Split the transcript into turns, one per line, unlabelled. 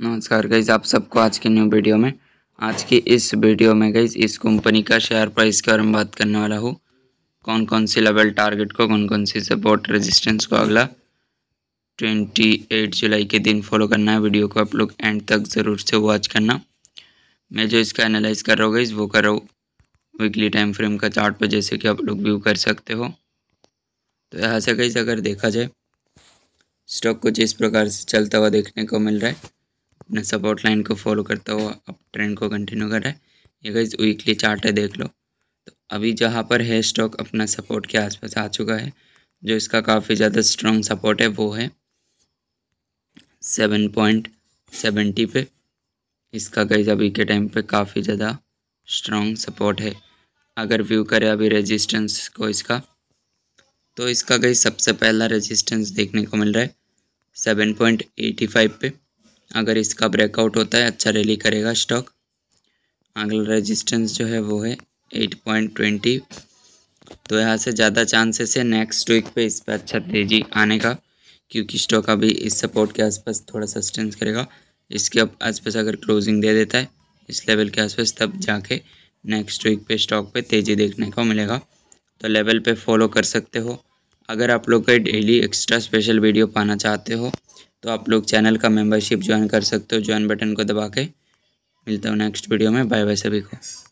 नमस्कार गईज आप सबको आज के न्यू वीडियो में आज के इस वीडियो में गईज इस कंपनी का शेयर प्राइस के बारे में बात करने वाला हूँ कौन कौन सी लेवल टारगेट को कौन कौन सी सपोर्ट रेजिस्टेंस को अगला 28 जुलाई के दिन फॉलो करना है वीडियो को आप लोग एंड तक ज़रूर से वॉच करना मैं जो इसका एनालाइज कर रहा हूँ गईज वो कर रहा हूँ वीकली टाइम फ्रेम का चार्ट पर जैसे कि आप लोग व्यू कर सकते हो तो यहाँ से गईज अगर देखा जाए स्टॉक कुछ इस प्रकार से चलता हुआ देखने को मिल रहा है अपने सपोर्ट लाइन को फॉलो करता हुआ अब ट्रेंड को कंटिन्यू कर रहा है ये गाइज वीकली चार्ट है देख लो तो अभी जहाँ पर है स्टॉक अपना सपोर्ट के आसपास आ चुका है जो इसका काफ़ी ज़्यादा स्ट्रॉन्ग सपोर्ट है वो है सेवन पॉइंट सेवेंटी पे इसका गाइज अभी के टाइम पे काफ़ी ज़्यादा स्ट्रॉन्ग सपोर्ट है अगर व्यू करें अभी रेजिस्टेंस को इसका तो इसका गई सबसे पहला रेजिस्टेंस देखने को मिल रहा है सेवन पॉइंट एटी फाइव पे अगर इसका ब्रेकआउट होता है अच्छा रैली करेगा स्टॉक अगला रेजिस्टेंस जो है वो है एट पॉइंट ट्वेंटी तो यहाँ से ज़्यादा चांसेस है नेक्स्ट वीक पे इस पर अच्छा तेज़ी आने का क्योंकि स्टॉक अभी इस सपोर्ट के आसपास थोड़ा सस्टेंस करेगा इसके अब आसपास अगर क्लोजिंग दे देता है इस लेवल के आसपास तब जाके नेक्स्ट वीक पे स्टॉक पे तेज़ी देखने को मिलेगा तो लेवल पे फॉलो कर सकते हो अगर आप लोग कोई डेली एक्स्ट्रा स्पेशल वीडियो पाना चाहते हो तो आप लोग चैनल का मेंबरशिप ज्वाइन कर सकते हो ज्वाइन बटन को दबा के मिलता हूँ नेक्स्ट वीडियो में बाय बाय सभी को